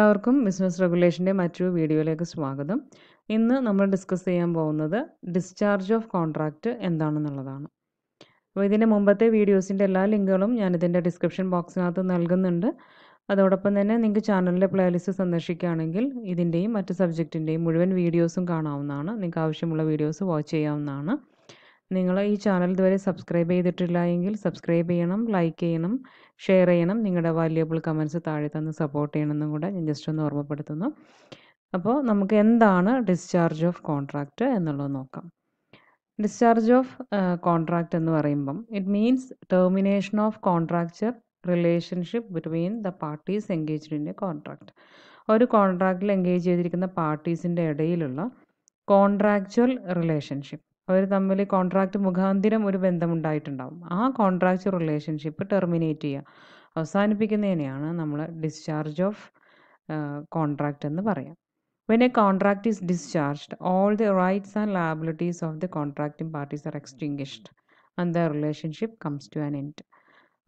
എല്ലാവർക്കും ബിസിനസ് റെഗുലേഷൻ്റെ മറ്റൊരു വീഡിയോയിലേക്ക് സ്വാഗതം ഇന്ന് നമ്മൾ ഡിസ്കസ് ചെയ്യാൻ പോകുന്നത് ഡിസ്ചാർജ് ഓഫ് കോൺട്രാക്റ്റ് എന്താണെന്നുള്ളതാണ് അപ്പോൾ ഇതിൻ്റെ മുമ്പത്തെ വീഡിയോസിൻ്റെ എല്ലാ ലിങ്കുകളും ഞാൻ ഇതിൻ്റെ ഡിസ്ക്രിപ്ഷൻ ബോക്സിനകത്ത് നൽകുന്നുണ്ട് അതോടൊപ്പം തന്നെ നിങ്ങൾക്ക് ചാനലിലെ പ്ലേലിസ്റ്റ് സന്ദർശിക്കുകയാണെങ്കിൽ ഇതിൻ്റെയും മറ്റ് സബ്ജക്റ്റിൻ്റെയും മുഴുവൻ വീഡിയോസും കാണാവുന്നതാണ് നിങ്ങൾക്ക് ആവശ്യമുള്ള വീഡിയോസ് വാച്ച് ചെയ്യാവുന്നതാണ് നിങ്ങൾ ഈ ചാനൽ ഇതുവരെ സബ്സ്ക്രൈബ് ചെയ്തിട്ടില്ല എങ്കിൽ സബ്സ്ക്രൈബ് ചെയ്യണം ലൈക്ക് ചെയ്യണം ഷെയർ ചെയ്യണം നിങ്ങളുടെ വാല്യുബിൾ കമൻസ് താഴെ തന്ന് സപ്പോർട്ട് ചെയ്യണമെന്നും കൂടെ ഞാൻ ജസ്റ്റ് ഒന്ന് ഓർമ്മപ്പെടുത്തുന്നു അപ്പോൾ നമുക്ക് എന്താണ് ഡിസ്ചാർജ് ഓഫ് കോൺട്രാക്റ്റ് എന്നുള്ളത് നോക്കാം ഡിസ്ചാർജ് ഓഫ് കോൺട്രാക്റ്റ് എന്ന് പറയുമ്പം it means termination of contractual relationship between the parties engaged in a contract ഒരു കോൺട്രാക്റ്റിൽ എൻഗേജ് ചെയ്തിരിക്കുന്ന പാർട്ടീസിൻ്റെ ഇടയിലുള്ള കോൺട്രാക്ച്വൽ റിലേഷൻഷിപ്പ് അവർ തമ്മിൽ കോൺട്രാക്റ്റ് മുഖാന്തിരം ഒരു ബന്ധമുണ്ടായിട്ടുണ്ടാവും ആ കോൺട്രാക്റ്റ് റിലേഷൻഷിപ്പ് ടെർമിനേറ്റ് ചെയ്യുക അവസാനിപ്പിക്കുന്നതിനെയാണ് നമ്മൾ ഡിസ്ചാർജ് ഓഫ് കോൺട്രാക്റ്റ് എന്ന് പറയാം when a contract is discharged all the rights and liabilities of the contracting parties are extinguished and the relationship comes to an end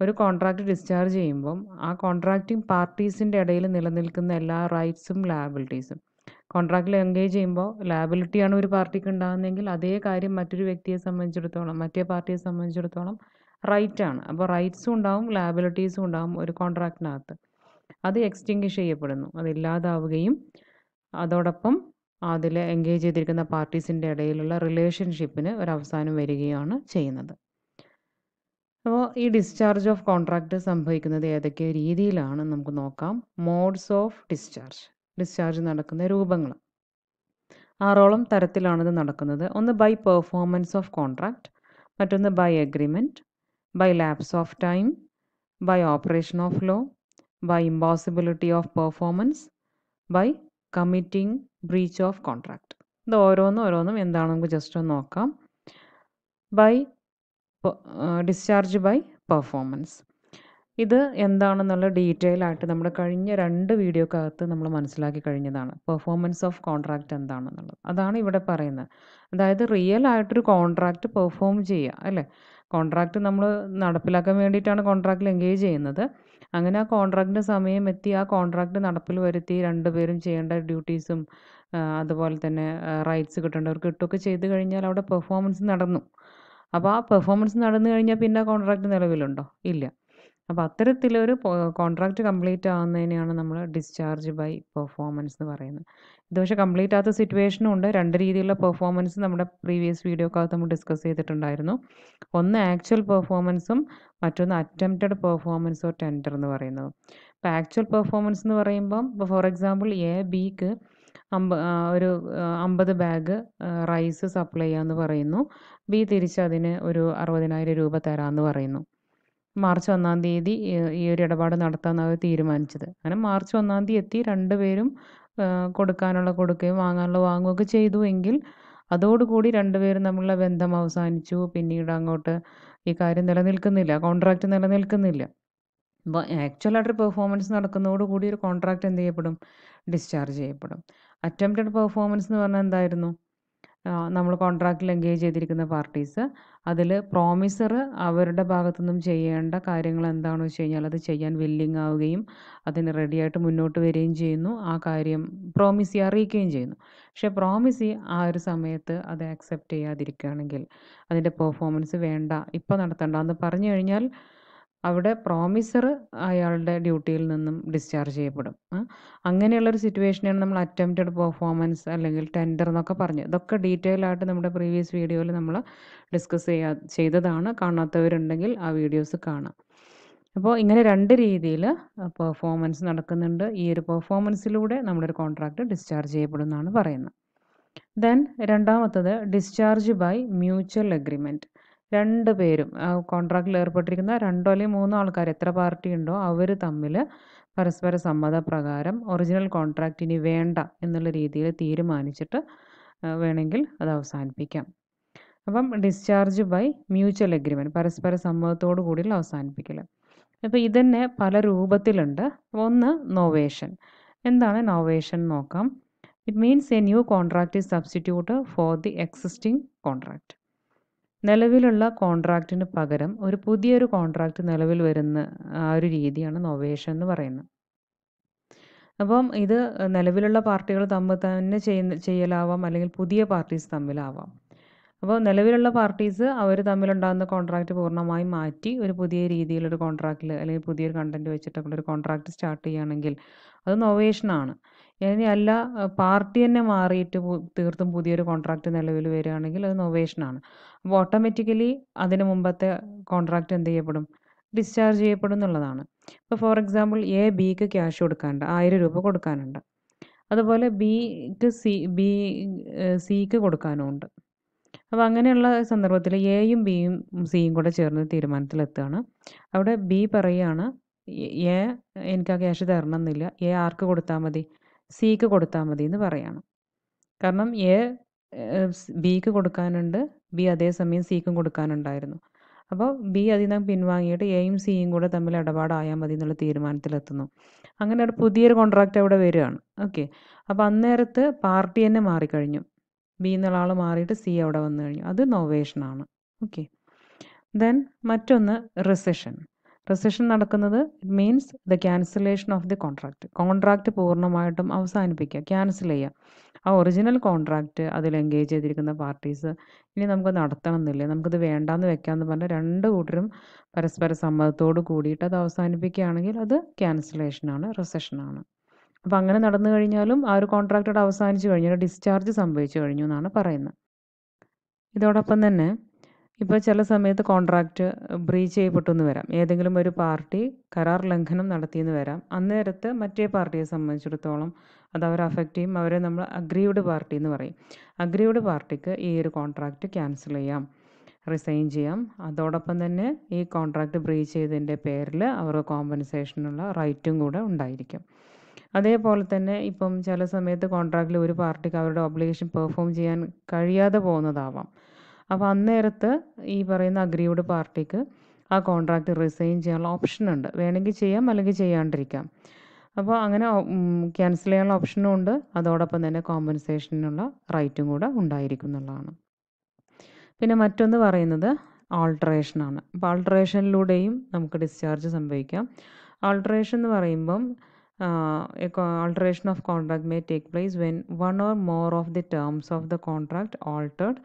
ഒരു contract discharge ചെയ്യുമ്പം ആ contracting പാർട്ടീസിൻ്റെ ഇടയിൽ നിലനിൽക്കുന്ന എല്ലാ റൈറ്റ്സും ലാബിലിറ്റീസും കോൺട്രാക്റ്റിൽ എൻഗേജ് ചെയ്യുമ്പോൾ ലാബിലിറ്റിയാണ് ഒരു പാർട്ടിക്ക് ഉണ്ടാകുന്നതെങ്കിൽ അതേ കാര്യം മറ്റൊരു വ്യക്തിയെ സംബന്ധിച്ചിടത്തോളം മറ്റേ പാർട്ടിയെ സംബന്ധിച്ചിടത്തോളം റൈറ്റ് ആണ് അപ്പോൾ റൈറ്റ്സും ഉണ്ടാവും ലാബിലിറ്റീസും ഉണ്ടാവും ഒരു കോൺട്രാക്റ്റിനകത്ത് അത് എക്സ്റ്റിങ്ഷ് ചെയ്യപ്പെടുന്നു അതില്ലാതാവുകയും അതോടൊപ്പം അതിൽ എൻഗേജ് ചെയ്തിരിക്കുന്ന പാർട്ടീസിൻ്റെ ഇടയിലുള്ള റിലേഷൻഷിപ്പിന് ഒരു അവസാനം വരികയാണ് ചെയ്യുന്നത് അപ്പോൾ ഈ ഡിസ്ചാർജ് ഓഫ് കോൺട്രാക്റ്റ് സംഭവിക്കുന്നത് ഏതൊക്കെ രീതിയിലാണ് നമുക്ക് നോക്കാം മോഡ്സ് ഓഫ് ഡിസ്ചാർജ് ഡിസ്ചാർജ് നടക്കുന്ന രൂപങ്ങൾ ആറോളം തരത്തിലാണിത് നടക്കുന്നത് ഒന്ന് ബൈ പെർഫോമൻസ് ഓഫ് കോൺട്രാക്ട് മറ്റൊന്ന് by agreement by lapse of time by operation of law by impossibility of performance by committing breach of contract ഇത് ഓരോന്നും ഓരോന്നും എന്താണ് നമുക്ക് ജസ്റ്റ് ഒന്ന് നോക്കാം ബൈ ഡിസ്ചാർജ് ബൈ പെർഫോമൻസ് ഇത് എന്താണെന്നുള്ള ഡീറ്റെയിൽ ആയിട്ട് നമ്മുടെ കഴിഞ്ഞ രണ്ട് വീഡിയോക്കകത്ത് നമ്മൾ മനസ്സിലാക്കി കഴിഞ്ഞതാണ് പെർഫോമൻസ് ഓഫ് കോൺട്രാക്റ്റ് എന്താണെന്നുള്ളത് അതാണ് ഇവിടെ പറയുന്നത് അതായത് റിയൽ ആയിട്ടൊരു കോൺട്രാക്റ്റ് പെർഫോം ചെയ്യുക അല്ലേ കോൺട്രാക്റ്റ് നമ്മൾ നടപ്പിലാക്കാൻ വേണ്ടിയിട്ടാണ് കോൺട്രാക്റ്റിൽ എൻഗേജ് ചെയ്യുന്നത് അങ്ങനെ ആ കോൺട്രാക്റ്റിൻ്റെ സമയം എത്തി ആ കോൺട്രാക്റ്റ് നടപ്പിൽ വരുത്തി രണ്ടുപേരും ചെയ്യേണ്ട ഡ്യൂട്ടീസും അതുപോലെ തന്നെ റൈറ്റ്സ് കിട്ടേണ്ടവർക്ക് കിട്ടുകയൊക്കെ ചെയ്തു കഴിഞ്ഞാൽ അവിടെ പെർഫോമൻസ് നടന്നു അപ്പോൾ ആ പെർഫോമൻസ് നടന്നു കഴിഞ്ഞാൽ പിന്നെ കോൺട്രാക്റ്റ് നിലവിലുണ്ടോ ഇല്ല അപ്പോൾ അത്തരത്തിലൊരു കോൺട്രാക്റ്റ് കംപ്ലീറ്റ് ആവുന്നതിനെയാണ് നമ്മൾ ഡിസ്ചാർജ് ബൈ പെർഫോമൻസ് എന്ന് പറയുന്നത് ഇത് പക്ഷേ കംപ്ലീറ്റ് ആത്ത സിറ്റുവേഷനും ഉണ്ട് രണ്ട് രീതിയിലുള്ള പെർഫോമൻസ് നമ്മുടെ പ്രീവിയസ് വീഡിയോക്കകത്ത് നമ്മൾ ഡിസ്കസ് ചെയ്തിട്ടുണ്ടായിരുന്നു ഒന്ന് ആക്ച്വൽ പെർഫോമൻസും മറ്റൊന്ന് അറ്റംപ്റ്റഡ് പെർഫോമൻസ് ഓർ ടെൻഡർ എന്ന് പറയുന്നത് അപ്പോൾ ആക്ച്വൽ പെർഫോമൻസ് എന്ന് പറയുമ്പം ഇപ്പോൾ ഫോർ എക്സാമ്പിൾ എ ബിക്ക് അമ്പ ഒരു അമ്പത് ബാഗ് റൈസ് സപ്ലൈ ചെയ്യാമെന്ന് പറയുന്നു ബി തിരിച്ച് അതിന് ഒരു അറുപതിനായിരം രൂപ തരാമെന്ന് പറയുന്നു മാർച്ച് ഒന്നാം തീയതി ഈ ഒരു ഇടപാട് നടത്താൻ അവർ തീരുമാനിച്ചത് അങ്ങനെ മാർച്ച് ഒന്നാം തീയതി എത്തി രണ്ടുപേരും കൊടുക്കാനുള്ള കൊടുക്കുകയും വാങ്ങാനുള്ള വാങ്ങുകയൊക്കെ ചെയ്തു എങ്കിൽ അതോടുകൂടി രണ്ടുപേരും തമ്മിലുള്ള ബന്ധം അവസാനിച്ചു പിന്നീട് അങ്ങോട്ട് ഈ കാര്യം നിലനിൽക്കുന്നില്ല കോൺട്രാക്റ്റ് നിലനിൽക്കുന്നില്ല അപ്പോൾ ആക്ച്വലായിട്ട് പെർഫോമൻസ് നടക്കുന്നതോടുകൂടി ഒരു കോൺട്രാക്റ്റ് എന്ത് ചെയ്യപ്പെടും ഡിസ്ചാർജ് ചെയ്യപ്പെടും അറ്റംപ്റ്റഡ് പെർഫോമൻസ് എന്ന് പറഞ്ഞാൽ എന്തായിരുന്നു നമ്മൾ കോൺട്രാക്റ്റിൽ എൻഗേജ് ചെയ്തിരിക്കുന്ന പാർട്ടീസ് അതിൽ പ്രോമിസർ അവരുടെ ഭാഗത്തു നിന്നും ചെയ്യേണ്ട കാര്യങ്ങൾ എന്താണെന്ന് വെച്ച് കഴിഞ്ഞാൽ അത് ചെയ്യാൻ വില്ലിങ് ആവുകയും അതിന് റെഡിയായിട്ട് മുന്നോട്ട് വരികയും ചെയ്യുന്നു ആ കാര്യം പ്രോമിസിയെ അറിയിക്കുകയും ചെയ്യുന്നു പക്ഷേ പ്രോമിസി ആ ഒരു സമയത്ത് അത് ആക്സെപ്റ്റ് ചെയ്യാതിരിക്കുകയാണെങ്കിൽ അതിൻ്റെ പെർഫോമൻസ് വേണ്ട ഇപ്പം എന്ന് പറഞ്ഞു കഴിഞ്ഞാൽ അവിടെ പ്രോമിസർ അയാളുടെ ഡ്യൂട്ടിയിൽ നിന്നും ഡിസ്ചാർജ് ചെയ്യപ്പെടും അങ്ങനെയുള്ളൊരു സിറ്റുവേഷനെയാണ് നമ്മൾ അറ്റംപ്റ്റഡ് പെർഫോമൻസ് അല്ലെങ്കിൽ ടെൻഡർ എന്നൊക്കെ പറഞ്ഞു ഇതൊക്കെ ഡീറ്റെയിൽ ആയിട്ട് നമ്മുടെ പ്രീവിയസ് വീഡിയോയിൽ നമ്മൾ ഡിസ്കസ് ചെയ്യാ ചെയ്തതാണ് കാണാത്തവരുണ്ടെങ്കിൽ ആ വീഡിയോസ് കാണാം അപ്പോൾ ഇങ്ങനെ രണ്ട് രീതിയിൽ പെർഫോമൻസ് നടക്കുന്നുണ്ട് ഈ ഒരു പെർഫോമൻസിലൂടെ ഒരു കോൺട്രാക്റ്റ് ഡിസ്ചാർജ് ചെയ്യപ്പെടുന്നതാണ് എന്നാണ് പറയുന്നത് ദെൻ രണ്ടാമത്തത് ഡിസ്ചാർജ് ബൈ മ്യൂച്വൽ അഗ്രിമെൻറ്റ് രണ്ട് പേരും കോൺട്രാക്റ്റിൽ ഏർപ്പെട്ടിരിക്കുന്ന രണ്ടോ അല്ലെങ്കിൽ മൂന്നോ ആൾക്കാർ എത്ര പാർട്ടി ഉണ്ടോ അവർ തമ്മിൽ പരസ്പര സമ്മതപ്രകാരം ഒറിജിനൽ കോൺട്രാക്റ്റ് ഇനി വേണ്ട എന്നുള്ള രീതിയിൽ തീരുമാനിച്ചിട്ട് വേണമെങ്കിൽ അത് അവസാനിപ്പിക്കാം അപ്പം ഡിസ്ചാർജ് ബൈ മ്യൂച്വൽ അഗ്രിമെൻറ്റ് പരസ്പര സമ്മതത്തോടു കൂടിയുള്ള അവസാനിപ്പിക്കൽ അപ്പോൾ ഇതന്നെ പല രൂപത്തിലുണ്ട് ഒന്ന് നോവേഷൻ എന്താണ് നോവേഷൻ നോക്കാം it means a new contract is substitute for the existing contract നിലവിലുള്ള കോൺട്രാക്റ്റിന് പകരം ഒരു പുതിയൊരു കോൺട്രാക്റ്റ് നിലവിൽ വരുന്ന ആ ഒരു രീതിയാണ് നൊവേഷൻ എന്ന് പറയുന്നത് അപ്പം ഇത് നിലവിലുള്ള പാർട്ടികൾ തമ്മിൽ തന്നെ ചെയ്യുന്ന ചെയ്യലാവാം അല്ലെങ്കിൽ പുതിയ പാർട്ടീസ് തമ്മിലാവാം അപ്പോൾ നിലവിലുള്ള പാർട്ടീസ് അവർ തമ്മിലുണ്ടാകുന്ന കോൺട്രാക്റ്റ് പൂർണ്ണമായി മാറ്റി ഒരു പുതിയ രീതിയിലൊരു കോൺട്രാക്റ്റിൽ അല്ലെങ്കിൽ പുതിയൊരു കണ്ടൻറ്റ് വെച്ചിട്ടൊക്കെ ഒരു കോൺട്രാക്റ്റ് സ്റ്റാർട്ട് ചെയ്യുകയാണെങ്കിൽ അത് നൊവേഷനാണ് അല്ല പാർട്ടി തന്നെ മാറിയിട്ട് തീർത്തും പുതിയൊരു കോൺട്രാക്റ്റ് നിലവിൽ വരികയാണെങ്കിൽ അത് നൊവേഷനാണ് അപ്പോൾ ഓട്ടോമാറ്റിക്കലി അതിന് മുമ്പത്തെ കോൺട്രാക്റ്റ് എന്ത് ചെയ്യപ്പെടും ഡിസ്ചാർജ് ചെയ്യപ്പെടും എന്നുള്ളതാണ് ഇപ്പോൾ ഫോർ എക്സാമ്പിൾ എ ബിക്ക് ക്യാഷ് കൊടുക്കാനുണ്ട് ആയിരം രൂപ കൊടുക്കാനുണ്ട് അതുപോലെ ബിക്ക് സി ബി സിക്ക് കൊടുക്കാനുമുണ്ട് അപ്പോൾ അങ്ങനെയുള്ള സന്ദർഭത്തിൽ എയും ബിയും സിയും കൂടെ ചേർന്ന് തീരുമാനത്തിലെത്തുകയാണ് അവിടെ ബി പറയുകയാണ് എ എനിക്ക് ആ ക്യാഷ് തരണം എന്നില്ല എ ആർക്ക് കൊടുത്താൽ മതി സിക്ക് കൊടുത്താൽ മതി എന്ന് പറയണം കാരണം എ ബിക്ക് കൊടുക്കാനുണ്ട് ബി അതേസമയം സിക്കും കൊടുക്കാനുണ്ടായിരുന്നു അപ്പോൾ ബി അതിൽ നിന്ന് പിൻവാങ്ങിയിട്ട് എയും സിയും കൂടെ തമ്മിൽ ഇടപാടായാൽ മതി എന്നുള്ള തീരുമാനത്തിലെത്തുന്നു അങ്ങനെ ഒരു പുതിയൊരു കോൺട്രാക്റ്റ് അവിടെ വരികയാണ് ഓക്കെ അപ്പോൾ അന്നേരത്ത് പാർട്ടി തന്നെ മാറിക്കഴിഞ്ഞു ബി എന്നുള്ള ആൾ മാറിയിട്ട് സി അവിടെ വന്നു കഴിഞ്ഞു അത് നോവേഷനാണ് ഓക്കെ ദെൻ മറ്റൊന്ന് റിസഷൻ റെസിഷൻ നടക്കുന്നത് it means the cancellation of the contract contract പൂർണ്ണമായിട്ടും അവസാനിപ്പിക്കുക ക്യാൻസൽ ചെയ്യുക ആ ഒറിജിനൽ കോൺട്രാക്റ്റ് അതിൽ എൻഗേജ് ചെയ്തിരിക്കുന്ന പാർട്ടീസ് ഇനി നമുക്ക് നടത്തണം എന്നില്ലേ നമുക്കിത് വേണ്ടാന്ന് വെക്കാമെന്ന് പറഞ്ഞാൽ രണ്ട് കൂട്ടരും പരസ്പര സമ്മതത്തോട് കൂടിയിട്ട് അത് അവസാനിപ്പിക്കുകയാണെങ്കിൽ അത് ക്യാൻസലേഷനാണ് റെസഷനാണ് അപ്പോൾ അങ്ങനെ നടന്നു കഴിഞ്ഞാലും ആ ഒരു കോൺട്രാക്റ്റ് അവിടെ അവസാനിച്ചു കഴിഞ്ഞാൽ ഡിസ്ചാർജ് സംഭവിച്ചു കഴിഞ്ഞു എന്നാണ് പറയുന്നത് ഇതോടൊപ്പം തന്നെ ഇപ്പോൾ ചില സമയത്ത് കോൺട്രാക്റ്റ് ബ്രീച്ച് ചെയ്യപ്പെട്ടു വരാം ഏതെങ്കിലും ഒരു പാർട്ടി കരാർ ലംഘനം നടത്തിയെന്ന് വരാം അന്നേരത്ത് മറ്റേ പാർട്ടിയെ സംബന്ധിച്ചിടത്തോളം അത് അവരെ അഫക്റ്റ് ചെയ്യും അവരെ നമ്മൾ അഗ്രീവ്ഡ് പാർട്ടി എന്ന് പറയും അഗ്രീവ്ഡ് പാർട്ടിക്ക് ഈ ഒരു കോൺട്രാക്റ്റ് ക്യാൻസൽ ചെയ്യാം റിസൈൻ ചെയ്യാം അതോടൊപ്പം തന്നെ ഈ കോൺട്രാക്റ്റ് ബ്രീച്ച് ചെയ്തതിൻ്റെ പേരിൽ അവർക്ക് കോമ്പൻസേഷനുള്ള റൈറ്റും കൂടെ ഉണ്ടായിരിക്കും അതേപോലെ തന്നെ ഇപ്പം ചില സമയത്ത് കോൺട്രാക്റ്റിൽ ഒരു പാർട്ടിക്ക് അവരുടെ ഒബ്ലിഗേഷൻ പെർഫോം ചെയ്യാൻ കഴിയാതെ പോകുന്നതാവാം അപ്പോൾ അന്നേരത്ത് ഈ പറയുന്ന അഗ്രീവ്ഡ് പാർട്ടിക്ക് ആ കോൺട്രാക്റ്റ് റിസൈൻ ചെയ്യാനുള്ള ഓപ്ഷൻ ഉണ്ട് വേണമെങ്കിൽ ചെയ്യാം അല്ലെങ്കിൽ ചെയ്യാണ്ടിരിക്കാം അപ്പോൾ അങ്ങനെ ക്യാൻസൽ ചെയ്യാനുള്ള ഓപ്ഷനും ഉണ്ട് അതോടൊപ്പം തന്നെ കോമ്പൻസേഷനുള്ള റൈറ്റും കൂടെ ഉണ്ടായിരിക്കും എന്നുള്ളതാണ് പിന്നെ മറ്റൊന്ന് പറയുന്നത് ആണ് അപ്പോൾ ആൾട്ടറേഷനിലൂടെയും നമുക്ക് ഡിസ്ചാർജ് സംഭവിക്കാം ആൾട്ടറേഷൻ എന്ന് പറയുമ്പം alteration of contract may take place when one or more of the terms of the contract altered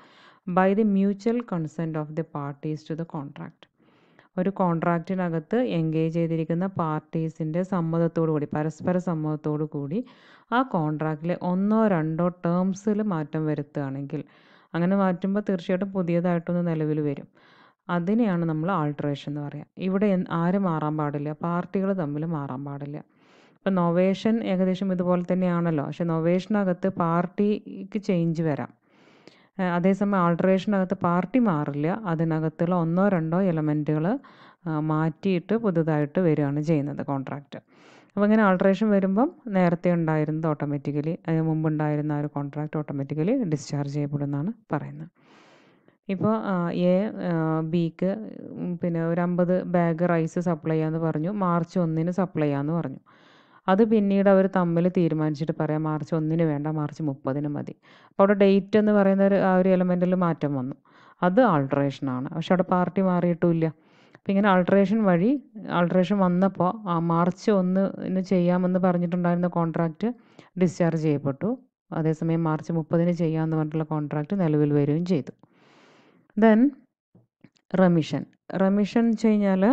by the mutual consent of the parties to the contract ഒരു കോൺട്രാക്റ്റിനകത്ത് എൻഗേജ് ചെയ്തിരിക്കുന്ന പാർട്ടീസിൻ്റെ സമ്മതത്തോടു കൂടി പരസ്പര സമ്മതത്തോടു കൂടി ആ കോൺട്രാക്റ്റിലെ ഒന്നോ രണ്ടോ ടേംസിൽ മാറ്റം വരുത്തുകയാണെങ്കിൽ അങ്ങനെ മാറ്റുമ്പോൾ തീർച്ചയായിട്ടും പുതിയതായിട്ടൊന്ന് നിലവിൽ വരും അതിനെയാണ് നമ്മൾ ആൾട്രേഷൻ എന്ന് പറയുക ഇവിടെ ആരും മാറാൻ പാടില്ല പാർട്ടികൾ തമ്മിൽ മാറാൻ പാടില്ല ഇപ്പം നൊവേഷൻ ഏകദേശം ഇതുപോലെ തന്നെയാണല്ലോ പക്ഷെ നൊവേഷനകത്ത് പാർട്ടിക്ക് ചേഞ്ച് വരാം അതേസമയം ആൾട്രേഷനകത്ത് പാർട്ടി മാറില്ല അതിനകത്തുള്ള ഒന്നോ രണ്ടോ എലമെൻറ്റുകൾ മാറ്റിയിട്ട് പുതുതായിട്ട് വരികയാണ് ചെയ്യുന്നത് കോൺട്രാക്റ്റ് അപ്പോൾ ഇങ്ങനെ ആൾട്രേഷൻ വരുമ്പം നേരത്തെ ഉണ്ടായിരുന്നത് ഓട്ടോമാറ്റിക്കലി അതിന് മുമ്പുണ്ടായിരുന്ന ആ ഒരു കോൺട്രാക്റ്റ് ഓട്ടോമാറ്റിക്കലി ഡിസ്ചാർജ് ചെയ്യപ്പെടുന്നതാണ് പറയുന്നത് ഇപ്പോൾ എ ബിക്ക് പിന്നെ ഒരു അമ്പത് ബാഗ് റൈസ് സപ്ലൈ ചെയ്യാമെന്ന് പറഞ്ഞു മാർച്ച് ഒന്നിന് സപ്ലൈ ചെയ്യാമെന്ന് പറഞ്ഞു അത് പിന്നീട് അവർ തമ്മിൽ തീരുമാനിച്ചിട്ട് പറയാം മാർച്ച് ഒന്നിന് വേണ്ട മാർച്ച് മുപ്പതിന് മതി അപ്പോൾ അവിടെ ഡേറ്റ് എന്ന് പറയുന്ന ഒരു ആ ഒരു എലമെൻറ്റിൽ മാറ്റം വന്നു അത് ആൾട്രേഷനാണ് പക്ഷെ അവിടെ പാർട്ടി മാറിയിട്ടുമില്ല അപ്പം ഇങ്ങനെ ആൾട്രേഷൻ വഴി ആൾട്രേഷൻ വന്നപ്പോൾ ആ മാർച്ച് ഒന്നിന് ചെയ്യാമെന്ന് പറഞ്ഞിട്ടുണ്ടായിരുന്ന കോൺട്രാക്റ്റ് ഡിസ്ചാർജ് ചെയ്യപ്പെട്ടു അതേസമയം മാർച്ച് മുപ്പതിന് ചെയ്യാമെന്ന് പറഞ്ഞിട്ടുള്ള കോൺട്രാക്റ്റ് നിലവിൽ വരികയും ചെയ്തു ദെൻ റെമിഷൻ റെമിഷൻ വെച്ച് കഴിഞ്ഞാൽ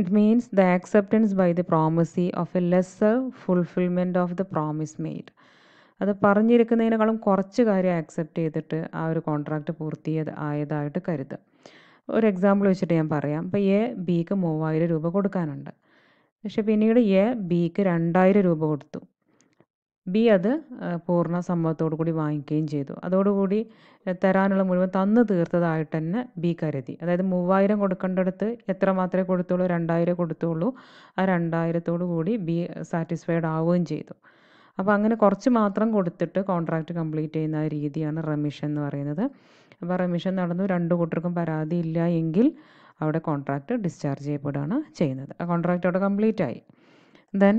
it means the acceptance by the promisee of a less fulfilment of the promise made അത് പറഞ്ഞിരിക്കുന്നതിനേക്കാളും കുറച്ച് കാര്യം ആക്സെപ്റ്റ് ചെയ്തിട്ട് ആ ഒരു കോൺട്രാക്റ്റ് പൂർത്തിയത് ആയതായിട്ട് കരുതുക ഒരു എക്സാമ്പിൾ വെച്ചിട്ട് ഞാൻ പറയാം ഇപ്പം എ ബിക്ക് മൂവായിരം രൂപ കൊടുക്കാനുണ്ട് പക്ഷെ പിന്നീട് എ ബിക്ക് രണ്ടായിരം രൂപ കൊടുത്തു ബി അത് പൂർണ്ണ സമ്മതത്തോടു കൂടി വാങ്ങിക്കുകയും ചെയ്തു അതോടുകൂടി തരാനുള്ള മുഴുവൻ തന്നു തീർത്തതായിട്ട് തന്നെ ബി കരുതി അതായത് മൂവായിരം കൊടുക്കേണ്ടടുത്ത് എത്ര മാത്രമേ കൊടുത്തുള്ളൂ രണ്ടായിരം കൊടുത്തുള്ളൂ ആ രണ്ടായിരത്തോടു കൂടി ബി സാറ്റിസ്ഫൈഡ് ആവുകയും ചെയ്തു അപ്പോൾ അങ്ങനെ കുറച്ച് മാത്രം കൊടുത്തിട്ട് കോൺട്രാക്റ്റ് കംപ്ലീറ്റ് ചെയ്യുന്ന രീതിയാണ് റെമിഷൻ എന്ന് പറയുന്നത് അപ്പോൾ റെമിഷൻ നടന്നു രണ്ടു കൂട്ടർക്കും പരാതി ഇല്ല എങ്കിൽ അവിടെ കോൺട്രാക്റ്റ് ഡിസ്ചാർജ് ചെയ്യപ്പെടുകയാണ് ചെയ്യുന്നത് ആ കോൺട്രാക്റ്റ് അവിടെ കംപ്ലീറ്റ് ആയി then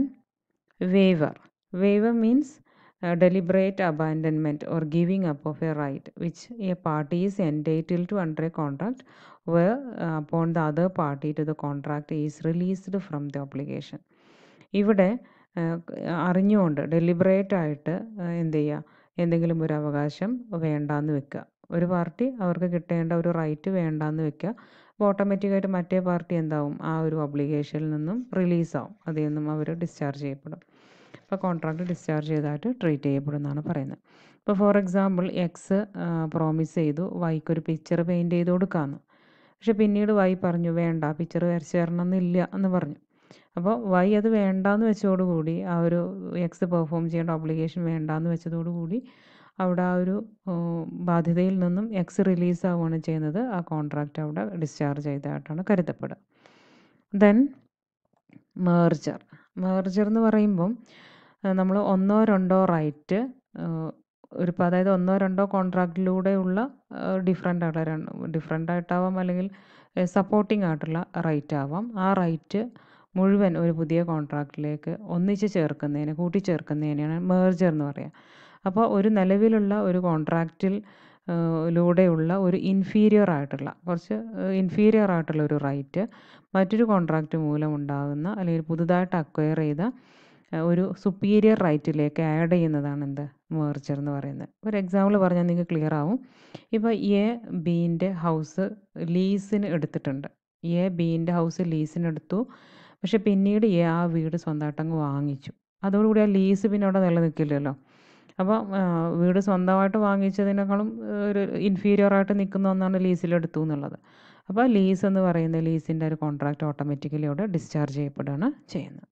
waiver Waiver means uh, deliberate abandonment or giving up of a right which a party is entitled to under a contract where uh, upon the other party to the contract is released from the obligation ഇവിടെ അറിഞ്ഞുകൊണ്ട് deliberate ആയിട്ട് എന്ത് ചെയ്യുക എന്തെങ്കിലും ഒരു അവകാശം വേണ്ടാന്ന് വെക്കുക ഒരു പാർട്ടി അവർക്ക് കിട്ടേണ്ട ഒരു റൈറ്റ് വേണ്ടാന്ന് വെക്കുക അപ്പോൾ ഓട്ടോമാറ്റിക്കായിട്ട് മറ്റേ പാർട്ടി എന്താവും ആ ഒരു ഒബ്ലിഗേഷനിൽ നിന്നും റിലീസാവും അതിൽ നിന്നും അവർ ഡിസ്ചാർജ് ചെയ്യപ്പെടും അപ്പോൾ കോൺട്രാക്റ്റ് ഡിസ്ചാർജ് ചെയ്തതായിട്ട് ട്രീറ്റ് ചെയ്യപ്പെടുമെന്നാണ് പറയുന്നത് ഇപ്പോൾ ഫോർ എക്സാമ്പിൾ എക്സ് പ്രോമിസ് ചെയ്തു വൈക്ക് ഒരു പിക്ചർ പെയിൻറ്റ് ചെയ്ത് കൊടുക്കാമെന്ന് പക്ഷെ പിന്നീട് വൈ പറഞ്ഞു വേണ്ട പിക്ചർ വരച്ച് തരണമെന്നില്ല എന്ന് പറഞ്ഞു അപ്പോൾ വൈ അത് വേണ്ടാന്ന് വെച്ചതോടുകൂടി ആ ഒരു എക്സ് പെർഫോം ചെയ്യേണ്ട ഒബ്ലിഗേഷൻ വേണ്ടാന്ന് വെച്ചതോടുകൂടി അവിടെ ആ ഒരു ബാധ്യതയിൽ നിന്നും എക്സ് റിലീസ് ആവുകയാണ് ചെയ്യുന്നത് ആ കോൺട്രാക്റ്റ് അവിടെ ഡിസ്ചാർജ് ചെയ്തതായിട്ടാണ് കരുതപ്പെടുക ദെൻ മേർജർ മേർജർ എന്ന് പറയുമ്പം നമ്മൾ ഒന്നോ രണ്ടോ റൈറ്റ് ഒരു അതായത് ഒന്നോ രണ്ടോ കോൺട്രാക്റ്റിലൂടെയുള്ള ഡിഫറെൻ്റ് ആയിട്ടുള്ള രണ്ട് ഡിഫറെൻ്റ് ആയിട്ടാവാം അല്ലെങ്കിൽ സപ്പോർട്ടിംഗ് ആയിട്ടുള്ള റൈറ്റ് ആവാം ആ റൈറ്റ് മുഴുവൻ ഒരു പുതിയ കോൺട്രാക്റ്റിലേക്ക് ഒന്നിച്ച് ചേർക്കുന്നതിന് കൂട്ടിച്ചേർക്കുന്നതിനെയാണ് മേർജർ എന്ന് പറയുക അപ്പോൾ ഒരു നിലവിലുള്ള ഒരു കോൺട്രാക്റ്റിൽ ലൂടെയുള്ള ഒരു ഇൻഫീരിയർ ആയിട്ടുള്ള കുറച്ച് ഇൻഫീരിയർ ആയിട്ടുള്ള ഒരു റൈറ്റ് മറ്റൊരു കോൺട്രാക്റ്റ് മൂലം ഉണ്ടാകുന്ന അല്ലെങ്കിൽ പുതുതായിട്ട് അക്വയർ ചെയ്ത ഒരു സുപ്പീരിയർ റൈറ്റിലേക്ക് ആഡ് ചെയ്യുന്നതാണ് എന്ത് മേർച്ചർ എന്ന് പറയുന്നത് ഒരു എക്സാമ്പിൾ പറഞ്ഞാൽ നിങ്ങൾക്ക് ക്ലിയർ ആവും ഇപ്പോൾ എ ബീൻ്റെ ഹൗസ് ലീസിന് എടുത്തിട്ടുണ്ട് എ ബീൻ്റെ ഹൗസ് ലീസിന് എടുത്തു പക്ഷെ പിന്നീട് എ ആ വീട് സ്വന്തമായിട്ടങ്ങ് വാങ്ങിച്ചു അതോടുകൂടി ആ ലീസ് പിന്നെ അവിടെ നിലനിൽക്കില്ലല്ലോ അപ്പോൾ വീട് സ്വന്തമായിട്ട് വാങ്ങിച്ചതിനേക്കാളും ഒരു ആയിട്ട് നിൽക്കുന്ന ഒന്നാണ് ലീസിലെടുത്തു എന്നുള്ളത് അപ്പോൾ ലീസ് എന്ന് പറയുന്ന ലീസിൻ്റെ ഒരു കോൺട്രാക്റ്റ് ഓട്ടോമാറ്റിക്കലി അവിടെ ഡിസ്ചാർജ് ചെയ്യപ്പെടുകയാണ് ചെയ്യുന്നത്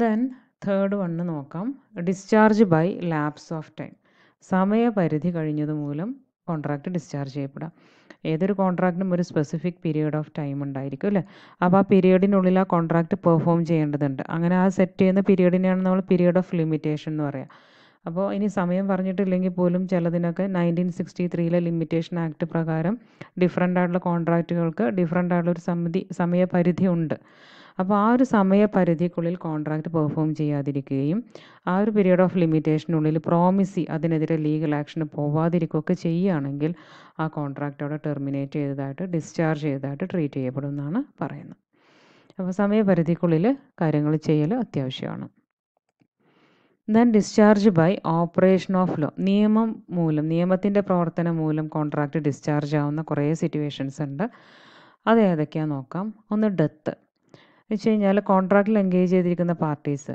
ദെൻ തേർഡ് വണ്ണ് നോക്കാം discharge by lapse of time സമയപരിധി കഴിഞ്ഞത് മൂലം കോൺട്രാക്റ്റ് ഡിസ്ചാർജ് ചെയ്യപ്പെടാം ഏതൊരു കോൺട്രാക്റ്റിനും ഒരു സ്പെസിഫിക് പീരീഡ് ഓഫ് ടൈം ഉണ്ടായിരിക്കും അല്ലേ അപ്പോൾ ആ പീരീഡിനുള്ളിൽ ആ കോൺട്രാക്റ്റ് പെർഫോം ചെയ്യേണ്ടതുണ്ട് അങ്ങനെ ആ സെറ്റ് ചെയ്യുന്ന പീരീഡിനെയാണ് നമ്മൾ പീരീഡ് ഓഫ് ലിമിറ്റേഷൻ എന്ന് പറയുക അപ്പോൾ ഇനി സമയം പറഞ്ഞിട്ടില്ലെങ്കിൽ പോലും ചിലതിനൊക്കെ നയൻറ്റീൻ സിക്സ്റ്റി ത്രീയിലെ ലിമിറ്റേഷൻ ആക്ട് പ്രകാരം ഡിഫറെൻ്റ് ആയിട്ടുള്ള കോൺട്രാക്റ്റുകൾക്ക് ഡിഫറെൻ്റ് ആയിട്ടുള്ള ഒരു സമിതി സമയപരിധി ഉണ്ട് അപ്പോൾ ആ ഒരു സമയപരിധിക്കുള്ളിൽ കോൺട്രാക്റ്റ് പെർഫോം ചെയ്യാതിരിക്കുകയും ആ ഒരു പീരീഡ് ഓഫ് ലിമിറ്റേഷനുള്ളിൽ പ്രോമിസി അതിനെതിരെ ലീഗൽ ആക്ഷന് പോവാതിരിക്കുകയൊക്കെ ചെയ്യുകയാണെങ്കിൽ ആ കോൺട്രാക്റ്റ് അവിടെ ടെർമിനേറ്റ് ചെയ്തതായിട്ട് ഡിസ്ചാർജ് ചെയ്തതായിട്ട് ട്രീറ്റ് ചെയ്യപ്പെടുമെന്നാണ് പറയുന്നത് അപ്പോൾ സമയപരിധിക്കുള്ളിൽ കാര്യങ്ങൾ ചെയ്യൽ അത്യാവശ്യമാണ് then discharge by operation of law നിയമം മൂലം നിയമത്തിൻ്റെ പ്രവർത്തനം മൂലം കോൺട്രാക്ട് ഡിസ്ചാർജ് ആവുന്ന കുറേ സിറ്റുവേഷൻസ് ഉണ്ട് അത് ഏതൊക്കെയാ നോക്കാം ഒന്ന് ഡെത്ത് വെച്ച് കഴിഞ്ഞാൽ കോൺട്രാക്റ്റിൽ എൻഗേജ് ചെയ്തിരിക്കുന്ന പാർട്ടീസ്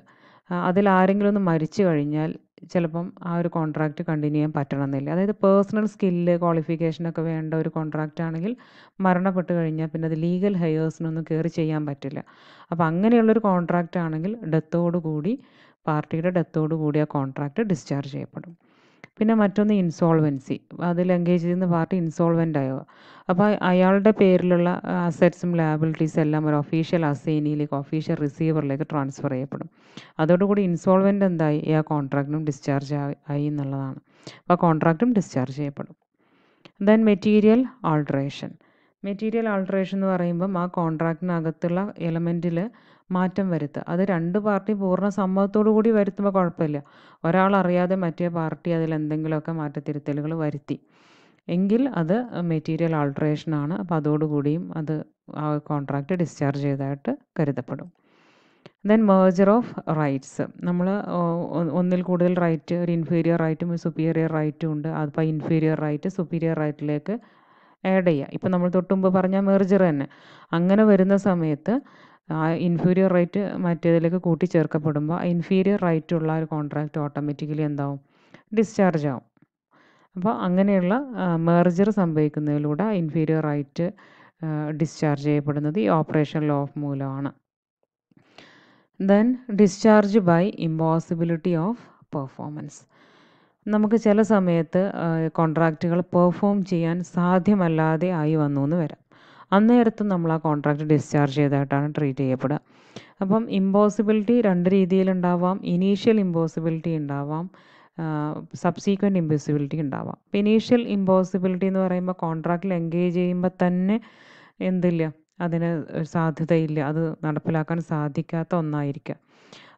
അതിൽ ആരെങ്കിലും ഒന്ന് മരിച്ചു കഴിഞ്ഞാൽ ചിലപ്പം ആ ഒരു കോൺട്രാക്റ്റ് കണ്ടിന്യൂ ചെയ്യാൻ പറ്റണമെന്നില്ല അതായത് പേഴ്സണൽ സ്കില്ല് ക്വാളിഫിക്കേഷനൊക്കെ വേണ്ട ഒരു കോൺട്രാക്റ്റ് ആണെങ്കിൽ മരണപ്പെട്ട് കഴിഞ്ഞാൽ പിന്നെ അത് ലീഗൽ ഹയേഴ്സിനൊന്നും കയറി ചെയ്യാൻ പറ്റില്ല അപ്പോൾ അങ്ങനെയുള്ളൊരു കോൺട്രാക്റ്റ് ആണെങ്കിൽ ഡെത്തോടു കൂടി പാർട്ടിയുടെ ഡെത്തോടു കൂടി ആ കോൺട്രാക്റ്റ് ഡിസ്ചാർജ് ചെയ്യപ്പെടും പിന്നെ മറ്റൊന്ന് ഇൻസോൾവൻസി അത് ലങ്കേജ് ചെയ്യുന്ന പാർട്ടി ഇൻസോൾവെൻ്റ് ആയോ അപ്പോൾ അയാളുടെ പേരിലുള്ള അസറ്റ്സും ലാബിലിറ്റീസും എല്ലാം ഒരു ഒഫീഷ്യൽ അസൈനിയിലേക്ക് ഒഫീഷ്യൽ റിസീവറിലേക്ക് ട്രാൻസ്ഫർ ചെയ്യപ്പെടും അതോടുകൂടി ഇൻസോൾവെൻ്റ് എന്തായി ആ കോൺട്രാക്റ്റും ഡിസ്ചാർജ് ആയി എന്നുള്ളതാണ് അപ്പോൾ ആ കോൺട്രാക്റ്റും ഡിസ്ചാർജ് ചെയ്യപ്പെടും then material alteration material alteration എന്ന് പറയുമ്പം ആ കോൺട്രാക്റ്റിനകത്തുള്ള എലമെൻറ്റിൽ മാറ്റം വരുത്തുക അത് രണ്ട് പാർട്ടി പൂർണ്ണ സമ്മതത്തോടു കൂടി വരുത്തുമ്പോൾ കുഴപ്പമില്ല ഒരാൾ അറിയാതെ മറ്റേ പാർട്ടി അതിൽ എന്തെങ്കിലുമൊക്കെ മാറ്റത്തിരുത്തലുകൾ വരുത്തി എങ്കിൽ അത് മെറ്റീരിയൽ ആൾട്രേഷനാണ് അപ്പോൾ അതോടുകൂടിയും അത് ആ കോൺട്രാക്റ്റ് ഡിസ്ചാർജ് ചെയ്തതായിട്ട് കരുതപ്പെടും ദെൻ മേർജർ ഓഫ് റൈറ്റ്സ് നമ്മൾ ഒന്നിൽ കൂടുതൽ റൈറ്റ് ഒരു ഇൻഫീരിയർ റൈറ്റും ഒരു സുപ്പീരിയർ റൈറ്റും ഉണ്ട് അതിപ്പോൾ ഇൻഫീരിയർ റൈറ്റ് സുപ്പീരിയർ റൈറ്റിലേക്ക് ആഡ് ചെയ്യുക ഇപ്പം നമ്മൾ തൊട്ടുമുമ്പ് പറഞ്ഞ മേർജർ തന്നെ അങ്ങനെ വരുന്ന സമയത്ത് ആ ഇൻഫീരിയർ റേറ്റ് മറ്റേതിലേക്ക് കൂട്ടിച്ചേർക്കപ്പെടുമ്പോൾ ഇൻഫീരിയർ ഉള്ള ഒരു കോൺട്രാക്റ്റ് ഓട്ടോമാറ്റിക്കലി എന്താവും ഡിസ്ചാർജ് ആവും അപ്പോൾ അങ്ങനെയുള്ള മെർജർ സംഭവിക്കുന്നതിലൂടെ ഇൻഫീരിയർ റൈറ്റ് ഡിസ്ചാർജ് ചെയ്യപ്പെടുന്നത് ഈ ഓപ്പറേഷൻ ലോ ഓഫ് മൂലമാണ് then discharge by impossibility of performance നമുക്ക് ചില സമയത്ത് കോൺട്രാക്റ്റുകൾ പെർഫോം ചെയ്യാൻ സാധ്യമല്ലാതെ ആയി വന്നു എന്ന് വരാം അന്നേരത്തും നമ്മൾ ആ കോൺട്രാക്റ്റ് ഡിസ്ചാർജ് ചെയ്തതായിട്ടാണ് ട്രീറ്റ് ചെയ്യപ്പെടുക അപ്പം ഇമ്പോസിബിലിറ്റി രണ്ട് രീതിയിലുണ്ടാവാം ഇനീഷ്യൽ ഇമ്പോസിബിലിറ്റി ഉണ്ടാവാം സബ്സീക്വൻറ്റ് ഇമ്പോസിബിലിറ്റി ഉണ്ടാവാം അപ്പം ഇനീഷ്യൽ ഇമ്പോസിബിലിറ്റി എന്ന് പറയുമ്പോൾ കോൺട്രാക്റ്റിൽ എൻഗേജ് ചെയ്യുമ്പോൾ തന്നെ എന്തില്ല അതിന് സാധ്യതയില്ല അത് നടപ്പിലാക്കാൻ സാധിക്കാത്ത ഒന്നായിരിക്കാം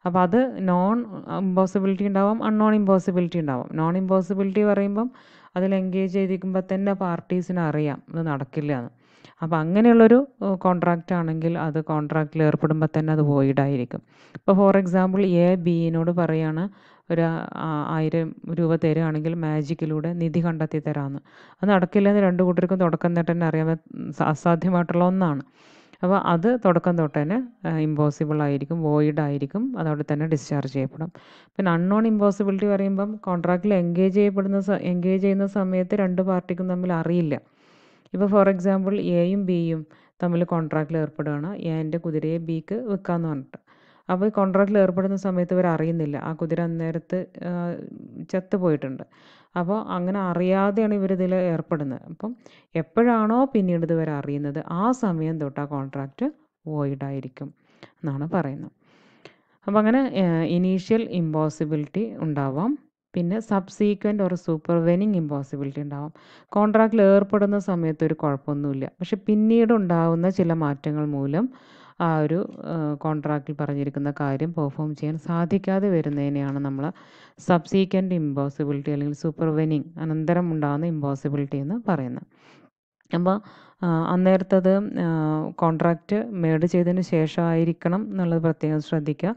അപ്പോൾ അത് നോൺ ഇമ്പോസിബിലിറ്റി ഉണ്ടാവാം അൺനോൺ ഇമ്പോസിബിലിറ്റി ഉണ്ടാവാം നോൺ ഇമ്പോസിബിലിറ്റി പറയുമ്പം അതിൽ എൻഗേജ് ചെയ്തിരിക്കുമ്പോൾ തന്നെ പാർട്ടീസിന് അറിയാം ഇത് നടക്കില്ല എന്ന് അപ്പോൾ അങ്ങനെയുള്ളൊരു കോൺട്രാക്റ്റ് ആണെങ്കിൽ അത് കോൺട്രാക്റ്റിൽ ഏർപ്പെടുമ്പോൾ തന്നെ അത് വോയിഡായിരിക്കും ഇപ്പോൾ ഫോർ എക്സാമ്പിൾ എ ബിയിനോട് പറയുകയാണ് ഒരു ആയിരം രൂപ തരുകയാണെങ്കിൽ മാജിക്കിലൂടെ നിധി കണ്ടെത്തി തരാമെന്ന് അത് നടക്കില്ലെന്ന് രണ്ട് കൂട്ടർക്കും തുടക്കം തൊട്ട് തന്നെ അറിയാൻ അസാധ്യമായിട്ടുള്ള ഒന്നാണ് അപ്പോൾ അത് തുടക്കം തൊട്ട് തന്നെ ഇമ്പോസിബിൾ ആയിരിക്കും വോയിഡ് ആയിരിക്കും അതവിടെ തന്നെ ഡിസ്ചാർജ് ചെയ്യപ്പെടും പിന്നെ അൺനോൺ ഇമ്പോസിബിലിറ്റി പറയുമ്പം കോൺട്രാക്റ്റിൽ എൻഗേജ് ചെയ്യപ്പെടുന്ന എൻഗേജ് ചെയ്യുന്ന സമയത്ത് രണ്ട് പാർട്ടിക്കും തമ്മിൽ അറിയില്ല ഇപ്പോൾ ഫോർ എക്സാമ്പിൾ എയും ബിയും തമ്മിൽ കോൺട്രാക്റ്റിൽ ഏർപ്പെടുകയാണ് എൻ്റെ കുതിരയെ ബിക്ക് വെക്കാമെന്ന് പറഞ്ഞിട്ട് അപ്പോൾ ഈ കോൺട്രാക്റ്റിൽ ഏർപ്പെടുന്ന സമയത്ത് ഇവർ അറിയുന്നില്ല ആ കുതിര അന്നേരത്ത് ചത്തു പോയിട്ടുണ്ട് അപ്പോൾ അങ്ങനെ അറിയാതെയാണ് ഇവരിതിൽ ഏർപ്പെടുന്നത് അപ്പം എപ്പോഴാണോ പിന്നീട് ഇതുവരെ അറിയുന്നത് ആ സമയം തൊട്ട് ആ കോൺട്രാക്റ്റ് വോയിഡായിരിക്കും എന്നാണ് പറയുന്നത് അപ്പം അങ്ങനെ ഇനീഷ്യൽ ഇമ്പോസിബിലിറ്റി ഉണ്ടാവാം പിന്നെ സബ്സീക്വൻ്റ് ഓർ സൂപ്പർവെനിങ് ഇമ്പോസിബിലിറ്റി ഉണ്ടാവും കോൺട്രാക്റ്റിൽ ഏർപ്പെടുന്ന സമയത്ത് ഒരു കുഴപ്പമൊന്നുമില്ല പക്ഷെ പിന്നീട് ഉണ്ടാകുന്ന ചില മാറ്റങ്ങൾ മൂലം ആ ഒരു കോൺട്രാക്റ്റിൽ പറഞ്ഞിരിക്കുന്ന കാര്യം പെർഫോം ചെയ്യാൻ സാധിക്കാതെ വരുന്നതിനെയാണ് നമ്മൾ സബ്സീക്വൻ്റ് ഇമ്പോസിബിലിറ്റി അല്ലെങ്കിൽ സൂപ്പർവെനിങ് അനന്തരം ഉണ്ടാകുന്ന ഇമ്പോസിബിലിറ്റി എന്ന് പറയുന്നത് അപ്പോൾ അന്നേരത്തത് കോൺട്രാക്റ്റ് മേഡ് ചെയ്തതിന് ശേഷമായിരിക്കണം എന്നുള്ളത് പ്രത്യേകം ശ്രദ്ധിക്കുക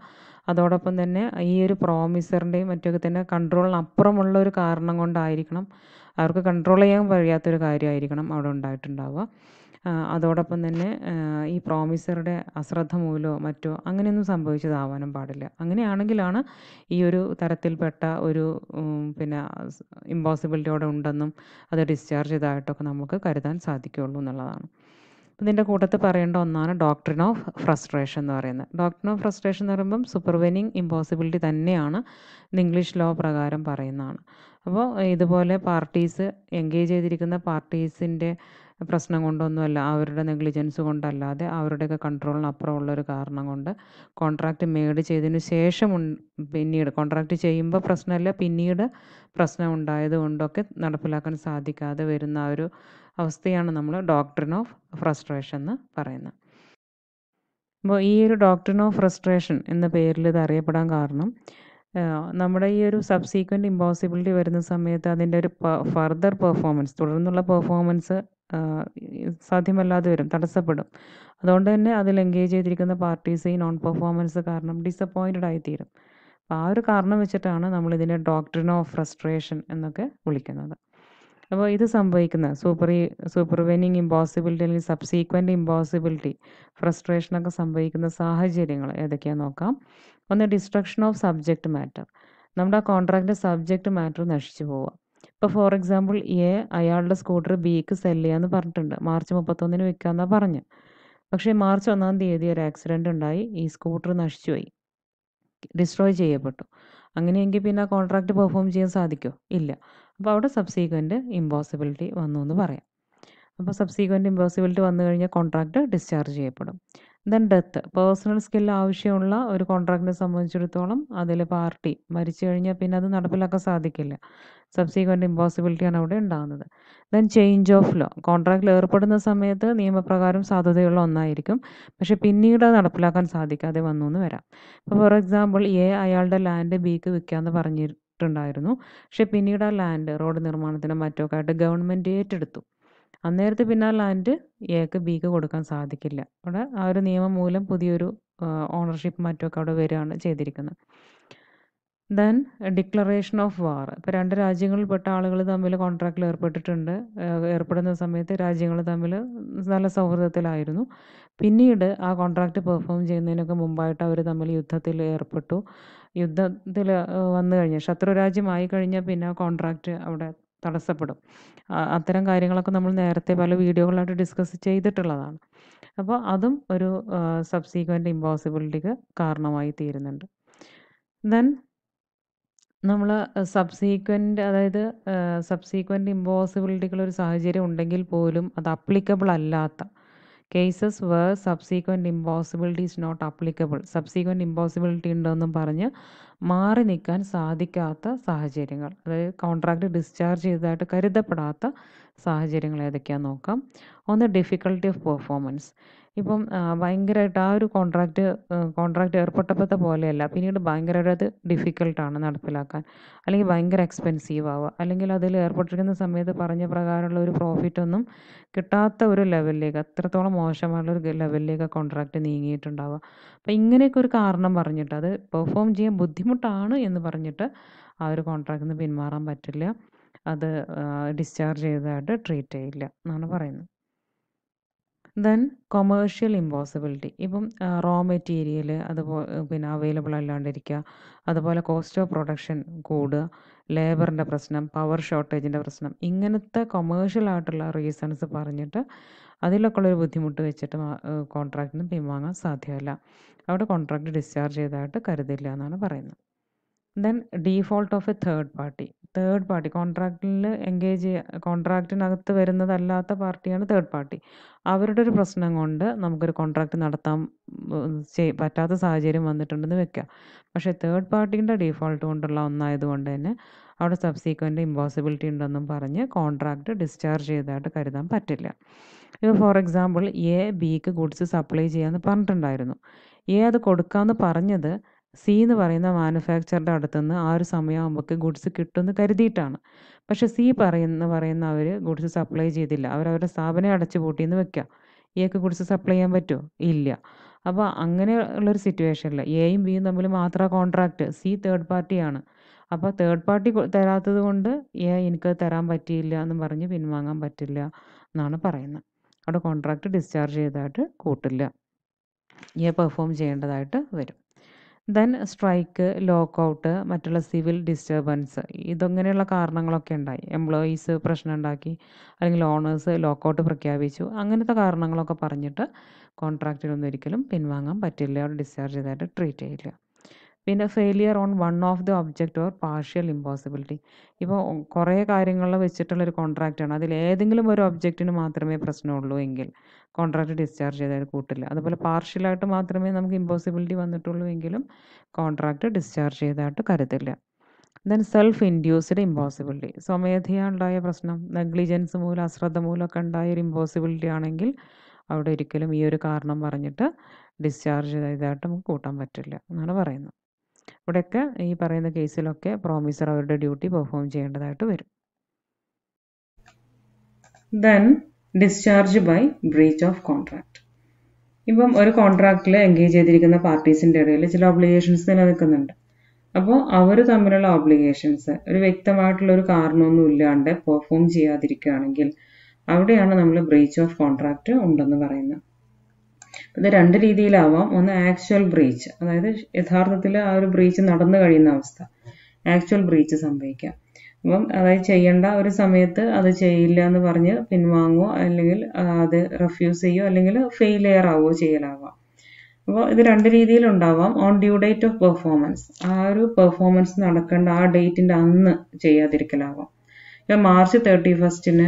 അതോടൊപ്പം തന്നെ ഈ ഒരു പ്രോമിസറിൻ്റെയും മറ്റൊക്കെ തന്നെ കൺട്രോളിന് അപ്പുറമുള്ള ഒരു കാരണം കൊണ്ടായിരിക്കണം അവർക്ക് കൺട്രോൾ ചെയ്യാൻ കഴിയാത്തൊരു കാര്യമായിരിക്കണം അവിടെ ഉണ്ടായിട്ടുണ്ടാവുക അതോടൊപ്പം തന്നെ ഈ പ്രോമിസറുടെ അശ്രദ്ധ മൂലമോ മറ്റോ അങ്ങനെയൊന്നും സംഭവിച്ചതാവാനും പാടില്ല അങ്ങനെയാണെങ്കിലാണ് ഈ ഒരു തരത്തിൽപ്പെട്ട ഒരു പിന്നെ ഇമ്പോസിബിലിറ്റിയോടെ ഉണ്ടെന്നും അത് ഡിസ്ചാർജ് ചെയ്തതായിട്ടൊക്കെ നമുക്ക് കരുതാൻ സാധിക്കുകയുള്ളൂ എന്നുള്ളതാണ് ഇതിൻ്റെ കൂട്ടത്തിൽ പറയേണ്ട ഒന്നാണ് ഡോക്ടറിൻ ഓഫ് ഫ്രസ്ട്രേഷൻ എന്ന് പറയുന്നത് ഡോക്ടറിൻ ഓഫ് ഫ്രസ്ട്രേഷൻ എന്ന് പറയുമ്പം സൂപ്പർവെനിങ് ഇമ്പോസിബിലിറ്റി തന്നെയാണ് ഇംഗ്ലീഷ് ലോ പ്രകാരം പറയുന്നതാണ് അപ്പോൾ ഇതുപോലെ പാർട്ടീസ് എൻഗേജ് ചെയ്തിരിക്കുന്ന പാർട്ടീസിൻ്റെ പ്രശ്നം കൊണ്ടൊന്നുമല്ല അവരുടെ നെഗ്ലിജൻസ് കൊണ്ടല്ലാതെ അവരുടെയൊക്കെ കൺട്രോളിന് അപ്പുറമുള്ള ഒരു കാരണം കൊണ്ട് കോൺട്രാക്റ്റ് മേഡ് ചെയ്തതിന് ശേഷം പിന്നീട് കോൺട്രാക്റ്റ് ചെയ്യുമ്പോൾ പ്രശ്നമല്ല പിന്നീട് പ്രശ്നം ഉണ്ടായത് കൊണ്ടൊക്കെ നടപ്പിലാക്കാൻ സാധിക്കാതെ വരുന്ന ഒരു അവസ്ഥയാണ് നമ്മൾ ഡോക്ടറിൻ ഓഫ് ഫ്രസ്ട്രേഷൻ എന്ന് പറയുന്നത് അപ്പോൾ ഈ ഒരു ഡോക്ടറിൻ ഓഫ് ഫ്രസ്ട്രേഷൻ എന്ന പേരിൽ ഇത് അറിയപ്പെടാൻ കാരണം നമ്മുടെ ഈ ഒരു സബ്സീക്വൻറ്റ് ഇമ്പോസിബിലിറ്റി വരുന്ന സമയത്ത് അതിൻ്റെ ഒരു ഫർദർ പെർഫോമൻസ് തുടർന്നുള്ള പെർഫോമൻസ് സാധ്യമല്ലാതെ വരും തടസ്സപ്പെടും അതുകൊണ്ട് തന്നെ അതിൽ എൻഗേജ് ചെയ്തിരിക്കുന്ന പാർട്ടീസ് ഈ നോൺ പെർഫോമൻസ് കാരണം ഡിസപ്പോയിൻറ്റഡ് ആയിത്തീരും അപ്പോൾ ആ ഒരു കാരണം വെച്ചിട്ടാണ് നമ്മൾ ഇതിനെ ഡോക്ടറിൻ ഓഫ് ഫ്രസ്ട്രേഷൻ എന്നൊക്കെ വിളിക്കുന്നത് അപ്പോൾ ഇത് സംഭവിക്കുന്ന സൂപ്പർ സൂപ്പർവൈനിങ് ഇമ്പോസിബിലിറ്റി അല്ലെങ്കിൽ സബ്സീക്വൻ്റ് ഇമ്പോസിബിലിറ്റി ഫ്രസ്ട്രേഷനൊക്കെ സംഭവിക്കുന്ന സാഹചര്യങ്ങൾ ഏതൊക്കെയാണെന്ന് നോക്കാം ഒന്ന് ഡിസ്ട്രക്ഷൻ ഓഫ് സബ്ജക്റ്റ് മാറ്റർ നമ്മുടെ ആ കോൺട്രാക്റ്റിൻ്റെ സബ്ജക്റ്റ് മാറ്റർ നശിച്ചു പോവുക ഇപ്പോൾ ഫോർ എക്സാമ്പിൾ എ അയാളുടെ സ്കൂട്ടർ ബിക്ക് സെല് ചെയ്യാമെന്ന് പറഞ്ഞിട്ടുണ്ട് മാർച്ച് മുപ്പത്തൊന്നിന് വിൽക്കാമെന്നാണ് പറഞ്ഞ് പക്ഷേ മാർച്ച് ഒന്നാം തീയതി ഒരു ആക്സിഡൻ്റ് ഉണ്ടായി ഈ സ്കൂട്ടർ നശിച്ചുപോയി ഡിസ്ട്രോയ് ചെയ്യപ്പെട്ടു അങ്ങനെയെങ്കിൽ പിന്നെ കോൺട്രാക്റ്റ് പെർഫോം ചെയ്യാൻ സാധിക്കുമോ ഇല്ല അപ്പോൾ അവിടെ സബ്സീക്വൻറ്റ് ഇമ്പോസിബിലിറ്റി വന്നു എന്ന് പറയാം അപ്പോൾ സബ്സീക്വൻറ്റ് ഇമ്പോസിബിലിറ്റി വന്നു കഴിഞ്ഞാൽ കോൺട്രാക്റ്റ് ഡിസ്ചാർജ് ചെയ്യപ്പെടും ദെൻ ഡെത്ത് പേഴ്സണൽ സ്കിൽ ആവശ്യമുള്ള ഒരു കോൺട്രാക്റ്റിനെ സംബന്ധിച്ചിടത്തോളം അതിൽ പാർട്ടി മരിച്ചു കഴിഞ്ഞാൽ പിന്നെ അത് നടപ്പിലാക്കാൻ സാധിക്കില്ല സബ്സീക്വൻ്റ് ഇമ്പോസിബിലിറ്റിയാണ് അവിടെ ഉണ്ടാകുന്നത് ദെൻ ചേഞ്ച് ഓഫ് ലോ കോൺട്രാക്റ്റിൽ ഏർപ്പെടുന്ന സമയത്ത് നിയമപ്രകാരം സാധ്യതയുള്ള ഒന്നായിരിക്കും പക്ഷേ പിന്നീട് അത് നടപ്പിലാക്കാൻ സാധിക്കാതെ വന്നു എന്ന് വരാം ഇപ്പോൾ ഫോർ എക്സാമ്പിൾ എ അയാളുടെ ലാൻഡ് ബിക്ക് വിൽക്കാമെന്ന് പറഞ്ഞി ഇഷ്ടമുണ്ടായിരുന്നു പക്ഷേ പിന്നീട് ആ ലാൻഡ് റോഡ് നിർമ്മാണത്തിനും മറ്റൊക്കെ ആയിട്ട് ഗവൺമെൻറ് ഏറ്റെടുത്തു അന്നേരത്തെ പിന്നെ ആ ലാൻഡ് എക്ക് ബിക്ക് കൊടുക്കാൻ സാധിക്കില്ല അവിടെ ആ ഒരു നിയമം മൂലം പുതിയൊരു ഓണർഷിപ്പ് മറ്റൊക്കെ അവിടെ വരികയാണ് ചെയ്തിരിക്കുന്നത് ദെൻ ഡിക്ലറേഷൻ ഓഫ് വാർ ഇപ്പോൾ രണ്ട് രാജ്യങ്ങളിൽപ്പെട്ട ആളുകൾ തമ്മിൽ കോൺട്രാക്റ്റിൽ ഏർപ്പെട്ടിട്ടുണ്ട് ഏർപ്പെടുന്ന സമയത്ത് രാജ്യങ്ങൾ തമ്മിൽ നല്ല സൗഹൃദത്തിലായിരുന്നു പിന്നീട് ആ കോൺട്രാക്റ്റ് പെർഫോം ചെയ്യുന്നതിനൊക്കെ മുമ്പായിട്ട് അവർ തമ്മിൽ യുദ്ധത്തിൽ ഏർപ്പെട്ടു യുദ്ധത്തിൽ വന്നു കഴിഞ്ഞ് ശത്രുരാജ്യമായി കഴിഞ്ഞാൽ പിന്നെ ആ കോൺട്രാക്റ്റ് അവിടെ തടസ്സപ്പെടും അത്തരം കാര്യങ്ങളൊക്കെ നമ്മൾ നേരത്തെ പല വീഡിയോകളായിട്ട് ഡിസ്കസ് ചെയ്തിട്ടുള്ളതാണ് അപ്പോൾ അതും ഒരു സബ്സീക്വൻ്റ് ഇമ്പോസിബിലിറ്റിക്ക് കാരണമായി തീരുന്നുണ്ട് ദെൻ നമ്മൾ സബ്സീക്വൻ്റ് അതായത് സബ്സീക്വൻ്റ് ഇമ്പോസിബിലിറ്റിക്കുള്ള ഒരു സാഹചര്യം ഉണ്ടെങ്കിൽ പോലും അത് അപ്ലിക്കബിൾ അല്ലാത്ത cases where subsequent impossibility is not applicable subsequent impossibility ഉണ്ടെന്നും പറഞ്ഞ് മാറി നിൽക്കാൻ സാധിക്കാത്ത സാഹചര്യങ്ങൾ അതായത് കോൺട്രാക്റ്റ് ഡിസ്ചാർജ് ചെയ്തതായിട്ട് കരുതപ്പെടാത്ത സാഹചര്യങ്ങൾ ഏതൊക്കെയാണെന്ന് നോക്കാം ഒന്ന് ഡിഫിക്കൽട്ടി ഓഫ് പെർഫോമൻസ് ഇപ്പം ഭയങ്കരമായിട്ട് ആ ഒരു കോൺട്രാക്റ്റ് കോൺട്രാക്റ്റ് ഏർപ്പെട്ടപ്പോഴത്തെ പോലെയല്ല പിന്നീട് ഭയങ്കരമായിട്ട് അത് ഡിഫിക്കൽട്ടാണ് നടപ്പിലാക്കാൻ അല്ലെങ്കിൽ ഭയങ്കര എക്സ്പെൻസീവ് ആവുക അല്ലെങ്കിൽ അതിൽ ഏർപ്പെട്ടിരിക്കുന്ന സമയത്ത് പറഞ്ഞ പ്രകാരമുള്ള ഒരു പ്രോഫിറ്റൊന്നും കിട്ടാത്ത ഒരു ലെവലിലേക്ക് അത്രത്തോളം മോശമായുള്ള ഒരു ലെവലിലേക്ക് കോൺട്രാക്റ്റ് നീങ്ങിയിട്ടുണ്ടാവുക അപ്പം ഇങ്ങനെയൊക്കെ ഒരു കാരണം പറഞ്ഞിട്ട് അത് പെർഫോം ചെയ്യാൻ ബുദ്ധിമുട്ടാണ് എന്ന് പറഞ്ഞിട്ട് ആ ഒരു കോൺട്രാക്റ്റ് നിന്ന് പിന്മാറാൻ പറ്റില്ല അത് ഡിസ്ചാർജ് ചെയ്തതായിട്ട് ട്രീറ്റ് ചെയ്യില്ല എന്നാണ് പറയുന്നത് ദെൻ കൊമേഴ്ഷ്യൽ ഇമ്പോസിബിലിറ്റി ഇപ്പം റോ മെറ്റീരിയൽ അതുപോലെ പിന്നെ അവൈലബിൾ അല്ലാണ്ടിരിക്കുക അതുപോലെ കോസ്റ്റ് ഓഫ് പ്രൊഡക്ഷൻ കൂടുക ലേബറിൻ്റെ പ്രശ്നം പവർ ഷോർട്ടേജിൻ്റെ പ്രശ്നം ഇങ്ങനത്തെ കൊമേഴ്ഷ്യൽ ആയിട്ടുള്ള റീസൺസ് പറഞ്ഞിട്ട് അതിലൊക്കെ ഉള്ളൊരു ബുദ്ധിമുട്ട് വെച്ചിട്ട് കോൺട്രാക്റ്റിൽ നിന്ന് പിൻവാങ്ങാൻ സാധ്യമല്ല അവിടെ കോൺട്രാക്റ്റ് ഡിസ്ചാർജ് ചെയ്തതായിട്ട് കരുതില്ല എന്നാണ് പറയുന്നത് then default of a third party third party കോൺട്രാക്റ്റിൽ എൻഗേജ് ചെയ്യുക കോൺട്രാക്റ്റിനകത്ത് വരുന്നതല്ലാത്ത പാർട്ടിയാണ് തേർഡ് പാർട്ടി അവരുടെ ഒരു പ്രശ്നം കൊണ്ട് നമുക്കൊരു കോൺട്രാക്റ്റ് നടത്താൻ പറ്റാത്ത സാഹചര്യം വന്നിട്ടുണ്ടെന്ന് വെക്കാം പക്ഷേ തേർഡ് പാർട്ടീൻ്റെ ഡീഫോൾട്ട് കൊണ്ടുള്ള ഒന്നായതുകൊണ്ട് തന്നെ അവിടെ സബ്സീക്വൻ്റ് ഇമ്പോസിബിലിറ്റി ഉണ്ടെന്നും പറഞ്ഞ് കോൺട്രാക്റ്റ് ഡിസ്ചാർജ് ചെയ്തതായിട്ട് കരുതാൻ പറ്റില്ല ഇപ്പോൾ ഫോർ എക്സാമ്പിൾ എ ബിക്ക് ഗുഡ്സ് സപ്ലൈ ചെയ്യാമെന്ന് പറഞ്ഞിട്ടുണ്ടായിരുന്നു എ അത് കൊടുക്കാമെന്ന് പറഞ്ഞത് സി എന്ന് പറയുന്ന മാനുഫാക്ചറുടെ അടുത്തുനിന്ന് ആ ഒരു സമയമാകുമ്പോഴേക്ക് ഗുഡ്സ് കിട്ടുമെന്ന് കരുതിയിട്ടാണ് പക്ഷെ സി പറയുന്ന പറയുന്ന അവർ ഗുഡ്സ് സപ്ലൈ ചെയ്തില്ല അവരവരുടെ സ്ഥാപനം അടച്ചു പൂട്ടിയെന്ന് വെക്കുക ഇയാൾക്ക് e ഗുഡ്സ് സപ്ലൈ ചെയ്യാൻ പറ്റുമോ ഇല്ല അപ്പോൾ അങ്ങനെയുള്ളൊരു സിറ്റുവേഷനിൽ എയും ബിയും തമ്മിൽ മാത്രം കോൺട്രാക്റ്റ് സി തേർഡ് പാർട്ടിയാണ് അപ്പോൾ തേർഡ് പാർട്ടി തരാത്തത് കൊണ്ട് എ എനിക്ക് തരാൻ പറ്റിയില്ല എന്ന് പറഞ്ഞ് പിൻവാങ്ങാൻ പറ്റില്ല എന്നാണ് പറയുന്നത് അവിടെ കോൺട്രാക്റ്റ് ഡിസ്ചാർജ് ചെയ്തതായിട്ട് കൂട്ടില്ല എ e പെർഫോം ചെയ്യേണ്ടതായിട്ട് വരും ദെൻ സ്ട്രൈക്ക് ലോക്ക് ഔട്ട് മറ്റുള്ള സിവിൽ ഡിസ്റ്റർബൻസ് ഇതങ്ങനെയുള്ള കാരണങ്ങളൊക്കെ ഉണ്ടായി എംപ്ലോയീസ് പ്രശ്നം ഉണ്ടാക്കി അല്ലെങ്കിൽ ഓണേഴ്സ് ലോക്ക് ഔട്ട് പ്രഖ്യാപിച്ചു അങ്ങനത്തെ കാരണങ്ങളൊക്കെ പറഞ്ഞിട്ട് കോൺട്രാക്റ്റിലൊന്നും ഒരിക്കലും പിൻവാങ്ങാൻ പറ്റില്ല അവർ ഡിസ്ചാർജ് ചെയ്തായിട്ട് ട്രീറ്റ് ചെയ്യില്ല പിന്നെ failure on one of the object or partial impossibility ഇപ്പോൾ കുറേ കാര്യങ്ങളിൽ വെച്ചിട്ടുള്ളൊരു കോൺട്രാക്റ്റാണ് അതിൽ ഏതെങ്കിലും ഒരു ഒബ്ജക്റ്റിന് മാത്രമേ പ്രശ്നമുള്ളൂ എങ്കിൽ കോൺട്രാക്റ്റ് ഡിസ്ചാർജ് ചെയ്താൽ കൂട്ടില്ല അതുപോലെ പാർഷ്യലായിട്ട് മാത്രമേ നമുക്ക് ഇമ്പോസിബിലിറ്റി വന്നിട്ടുള്ളൂ എങ്കിലും കോൺട്രാക്റ്റ് ഡിസ്ചാർജ് ചെയ്തതായിട്ട് കരുതില്ല ദെൻ സെൽഫ് ഇൻഡ്യൂസ്ഡ് ഇമ്പോസിബിലിറ്റി സ്വമേധയാ ഉണ്ടായ പ്രശ്നം നെഗ്ലിജൻസ് മൂലം അശ്രദ്ധ മൂലമൊക്കെ ഉണ്ടായ ഒരു ഇമ്പോസിബിലിറ്റി ആണെങ്കിൽ അവിടെ ഒരിക്കലും ഈ ഒരു കാരണം പറഞ്ഞിട്ട് ഡിസ്ചാർജ് ചെയ്തതായിട്ട് നമുക്ക് കൂട്ടാൻ പറ്റില്ല എന്നാണ് പറയുന്നത് ഇവിടെയൊക്കെ ഈ പറയുന്ന കേസിലൊക്കെ പ്രോമിസർ അവരുടെ ഡ്യൂട്ടി പെർഫോം ചെയ്യേണ്ടതായിട്ട് വരും then discharge by breach of contract ഇപ്പം ഒരു കോൺട്രാക്റ്റിൽ എൻഗേജ് ചെയ്തിരിക്കുന്ന പാർട്ടീസിൻ്റെ ഇടയിൽ ചില ഒബ്ലിഗേഷൻസ് നിലനിൽക്കുന്നുണ്ട് അപ്പോൾ അവർ തമ്മിലുള്ള ഒബ്ലിഗേഷൻസ് ഒരു വ്യക്തമായിട്ടുള്ള ഒരു കാരണമൊന്നും ഇല്ലാണ്ട് പെർഫോം ചെയ്യാതിരിക്കുകയാണെങ്കിൽ അവിടെയാണ് നമ്മൾ ബ്രീച്ച് ഓഫ് കോൺട്രാക്റ്റ് ഉണ്ടെന്ന് പറയുന്നത് ഇത് രണ്ട് രീതിയിലാവാം ഒന്ന് ആക്ച്വൽ ബ്രീച്ച് അതായത് യഥാർത്ഥത്തിൽ ആ ഒരു ബ്രീച്ച് നടന്നു കഴിയുന്ന അവസ്ഥ ആക്ച്വൽ ബ്രീച്ച് സംഭവിക്കാം അപ്പം അതായത് ചെയ്യേണ്ട ഒരു സമയത്ത് അത് ചെയ്യില്ല എന്ന് പറഞ്ഞ് പിൻവാങ്ങുവോ അല്ലെങ്കിൽ അത് റെഫ്യൂസ് ചെയ്യുകയോ അല്ലെങ്കിൽ ഫെയിലിയർ ആവുകയോ ചെയ്യലാവാം അപ്പോൾ ഇത് രണ്ട് രീതിയിലുണ്ടാവാം on due date of performance ആ ഒരു പെർഫോമൻസ് നടക്കേണ്ട ആ ഡേറ്റിൻ്റെ അന്ന് ചെയ്യാതിരിക്കലാവാം ഇപ്പം മാർച്ച് തേർട്ടി ഫസ്റ്റിന്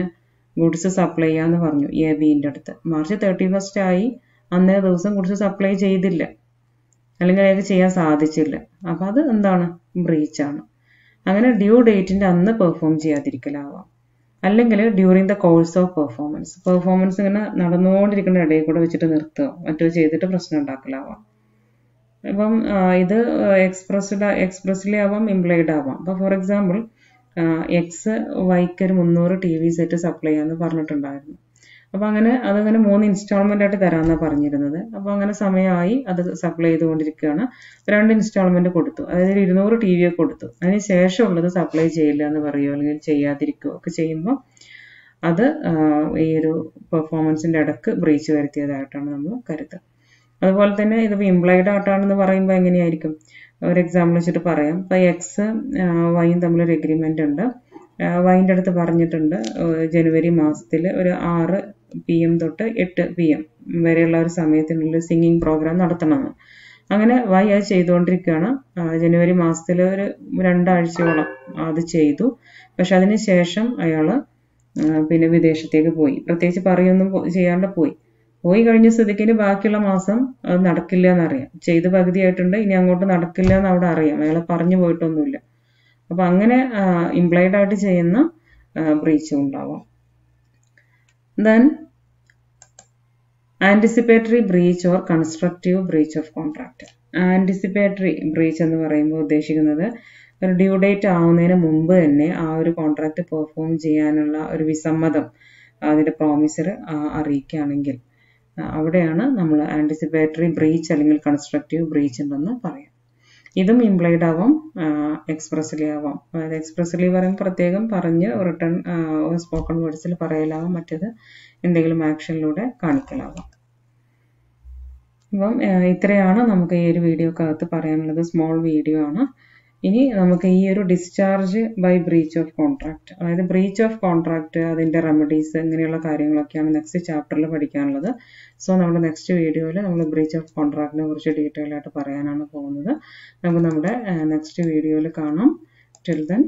ഗുഡ്സ് സപ്ലൈ ചെയ്യാമെന്ന് പറഞ്ഞു എ ബിൻ്റെ അടുത്ത് മാർച്ച് തേർട്ടി ഫസ്റ്റ് ആയി അന്നേ ദിവസം ഗുഡ്സ് സപ്ലൈ ചെയ്തില്ല അല്ലെങ്കിൽ അയാൾക്ക് ചെയ്യാൻ സാധിച്ചില്ല അപ്പോൾ അത് എന്താണ് ബ്രീച്ചാണ് അങ്ങനെ ഡ്യൂ ഡേറ്റിൻ്റെ അന്ന് പെർഫോം ചെയ്യാതിരിക്കലാവാം അല്ലെങ്കിൽ during the course of performance performance ഇങ്ങനെ നടന്നുകൊണ്ടിരിക്കുന്ന ഇടയിൽ കൂടെ വെച്ചിട്ട് നിർത്തുക മറ്റോ ചെയ്തിട്ട് പ്രശ്നം ഉണ്ടാക്കലാവാം ഇപ്പം ഇത് എക്സ്പ്രസ്ഡ് എക്സ്പ്രസ്ലി ആവാം ഇംപ്ലൈഡ് ആവാം അപ്പോൾ ഫോർ എക്സാമ്പിൾ എക്സ് വൈക്ക് ഒരു മുന്നൂറ് ടി വി സെറ്റ് സപ്ലൈ ചെയ്യാമെന്ന് പറഞ്ഞിട്ടുണ്ടായിരുന്നു അപ്പോൾ അങ്ങനെ അതങ്ങനെ മൂന്ന് ഇൻസ്റ്റാൾമെന്റ് ആയിട്ട് തരാമെന്നാണ് പറഞ്ഞിരുന്നത് അപ്പോൾ അങ്ങനെ സമയമായി അത് സപ്ലൈ ചെയ്തുകൊണ്ടിരിക്കുകയാണ് രണ്ട് ഇൻസ്റ്റാൾമെന്റ് കൊടുത്തു അതായത് ഇരുന്നൂറ് ടി വി കൊടുത്തു അതിന് ഉള്ളത് സപ്ലൈ ചെയ്യില്ല എന്ന് പറയുമോ അല്ലെങ്കിൽ ചെയ്യാതിരിക്കുകയോ ഒക്കെ ചെയ്യുമ്പോൾ അത് ഈ ഒരു പെർഫോമൻസിന്റെ ഇടക്ക് ബ്രീച്ച് വരുത്തിയതായിട്ടാണ് നമ്മൾ കരുതുക അതുപോലെ തന്നെ ഇതിപ്പോൾ ഇംപ്ലോയിഡ് ആട്ടാണെന്ന് പറയുമ്പോൾ എങ്ങനെയായിരിക്കും ഒരു എക്സാമ്പിൾ വെച്ചിട്ട് പറയാം ഇപ്പോൾ എക്സ് വൈയും തമ്മിലൊരു എഗ്രിമെന്റ് ഉണ്ട് വൈൻ്റെ അടുത്ത് പറഞ്ഞിട്ടുണ്ട് ജനുവരി മാസത്തിൽ ഒരു ആറ് പി എം തൊട്ട് എട്ട് പി എം വരെയുള്ള ഒരു സമയത്തിനുള്ളിൽ സിംഗിങ് പ്രോഗ്രാം നടത്തണമെന്ന് അങ്ങനെ വൈ അത് ചെയ്തുകൊണ്ടിരിക്കുകയാണ് ജനുവരി മാസത്തിൽ ഒരു രണ്ടാഴ്ചയോളം അത് ചെയ്തു പക്ഷെ അതിന് ശേഷം അയാൾ പിന്നെ വിദേശത്തേക്ക് പോയി പ്രത്യേകിച്ച് പറയൊന്നും ചെയ്യാണ്ട് പോയി പോയി കഴിഞ്ഞ സ്ഥിതിക്കിന് ബാക്കിയുള്ള മാസം അത് നടക്കില്ല എന്നറിയാം ചെയ്ത് പകുതിയായിട്ടുണ്ട് ഇനി അങ്ങോട്ട് നടക്കില്ല എന്ന് അവിടെ അറിയാം അയാൾ പറഞ്ഞു പോയിട്ടൊന്നുമില്ല അപ്പൊ അങ്ങനെ ഇംപ്ലോയിഡ് ആയിട്ട് ചെയ്യുന്ന ബ്രീച്ചും ഉണ്ടാവാം then anticipatory breach or constructive breach of contract anticipatory breach എന്ന് പറയുമ്പോൾ ഉദ്ദേശിക്കുന്നത് ഒരു ഡ്യൂ ഡേറ്റ് ആവുന്നതിന് മുമ്പ് തന്നെ ആ ഒരു കോൺട്രാക്റ്റ് പെർഫോം ചെയ്യാനുള്ള ഒരു വിസമ്മതം അതിന്റെ പ്രോമിസർ അറിയിക്കുകയാണെങ്കിൽ അവിടെയാണ് നമ്മൾ ആൻറ്റിസിപ്പേറ്ററി ബ്രീച്ച് അല്ലെങ്കിൽ കൺസ്ട്രക്റ്റീവ് ബ്രീച്ച് ഉണ്ടെന്ന് പറയാം ഇതും ഇംപ്ലൈഡ് ആവാം എക്സ്പ്രസ്ലി ആവാം അതായത് എക്സ്പ്രസ്ലി പറയുമ്പോൾ പ്രത്യേകം പറഞ്ഞ് റിട്ടേൺ സ്പോക്കൺ വേർഡ്സിൽ പറയലാവാം മറ്റേത് എന്തെങ്കിലും ആക്ഷനിലൂടെ കാണിക്കലാവാം അപ്പം ഇത്രയാണ് നമുക്ക് ഈ ഒരു വീഡിയോക്കകത്ത് പറയാനുള്ളത് സ്മോൾ വീഡിയോ ആണ് ഇനി നമുക്ക് ഈ ഒരു discharge by breach of contract അതായത് ബ്രീച്ച് ഓഫ് കോൺട്രാക്ട് അതിന്റെ റെമഡീസ് ഇങ്ങനെയുള്ള കാര്യങ്ങളൊക്കെയാണ് നെക്സ്റ്റ് ചാപ്റ്ററിൽ പഠിക്കാനുള്ളത് സോ നമ്മുടെ നെക്സ്റ്റ് വീഡിയോയിൽ നമ്മൾ ബ്രീച്ച് ഓഫ് കോൺട്രാക്റ്റിനെ കുറിച്ച് ഡീറ്റെയിൽ ആയിട്ട് പറയാനാണ് പോകുന്നത് നമുക്ക് നമ്മുടെ നെക്സ്റ്റ് വീഡിയോയിൽ കാണാം ടിൽ ദെൻ